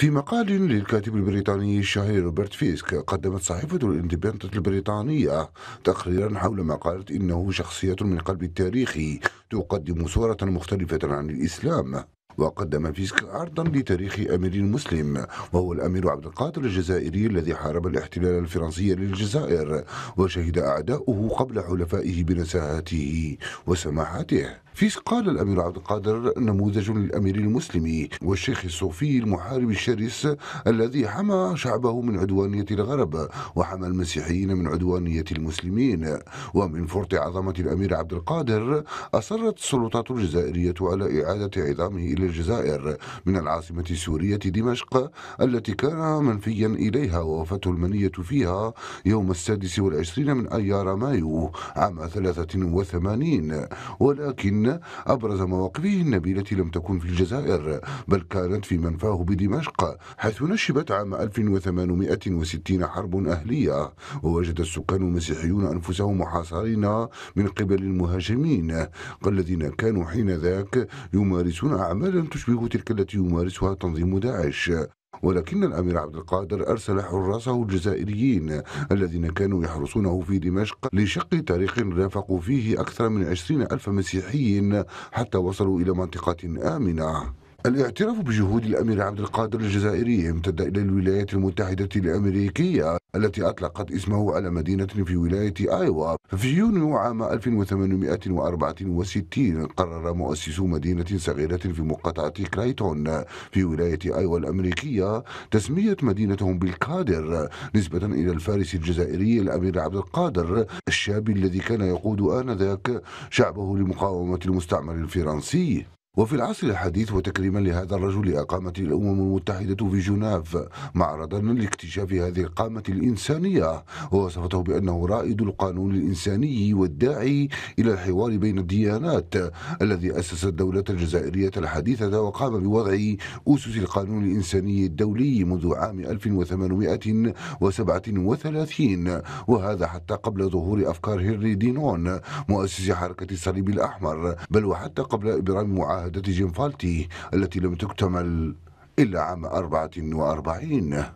في مقال للكاتب البريطاني الشهير روبرت فيسك قدمت صحيفة الاندبندنت البريطانية تقريرا حول ما قالت إنه شخصية من قلب التاريخ تقدم صورة مختلفة عن الإسلام وقدم فيسك عرضا لتاريخ أمير مسلم وهو الأمير عبد القادر الجزائري الذي حارب الاحتلال الفرنسي للجزائر وشهد أعداؤه قبل حلفائه بنزاهته وسماحته فيس قال الأمير عبد القادر نموذج للأمير المسلم والشيخ الصوفي المحارب الشرس الذي حمى شعبه من عدوانية الغرب وحمى المسيحيين من عدوانية المسلمين ومن فرط عظمة الأمير عبد القادر أصرت السلطات الجزائرية على إعادة عظامه إلى الجزائر من العاصمة السورية دمشق التي كان منفيا إليها ووفته المنية فيها يوم السادس والعشرين من أيار مايو عام 83 ولكن أبرز مواقفه النبيلة لم تكن في الجزائر بل كانت في منفاه بدمشق حيث نشبت عام 1860 حرب أهلية ووجد السكان المسيحيون أنفسهم محاصرين من قبل المهاجمين الذين كانوا حين ذاك يمارسون أعمالا تشبه تلك التي يمارسها تنظيم داعش ولكن الأمير عبد القادر أرسل حراسه الجزائريين الذين كانوا يحرسونه في دمشق لشق طريق رافقوا فيه أكثر من عشرين ألف مسيحي حتى وصلوا إلى منطقة آمنة الاعتراف بجهود الأمير عبد القادر الجزائري امتد إلى الولايات المتحدة الأمريكية التي أطلقت اسمه على مدينة في ولاية آيوا ففي يونيو عام 1864 قرر مؤسسو مدينة صغيرة في مقاطعة كرايتون في ولاية آيوا الأمريكية تسمية مدينتهم بالكادر نسبة إلى الفارس الجزائري الأمير عبد القادر الشاب الذي كان يقود آنذاك شعبه لمقاومة المستعمر الفرنسي وفي العصر الحديث وتكريما لهذا الرجل أقامت الأمم المتحدة في جنيف معرضا لاكتشاف هذه القامة الإنسانية ووصفته بأنه رائد القانون الإنساني والداعي إلى الحوار بين الديانات الذي أسس الدولة الجزائرية الحديثة وقام بوضع أسس القانون الإنساني الدولي منذ عام 1837 وهذا حتى قبل ظهور أفكار هنري دينون مؤسس حركة الصليب الأحمر بل وحتى قبل إبرام معاهدة شهادة فالتي التي لم تكتمل إلا عام 44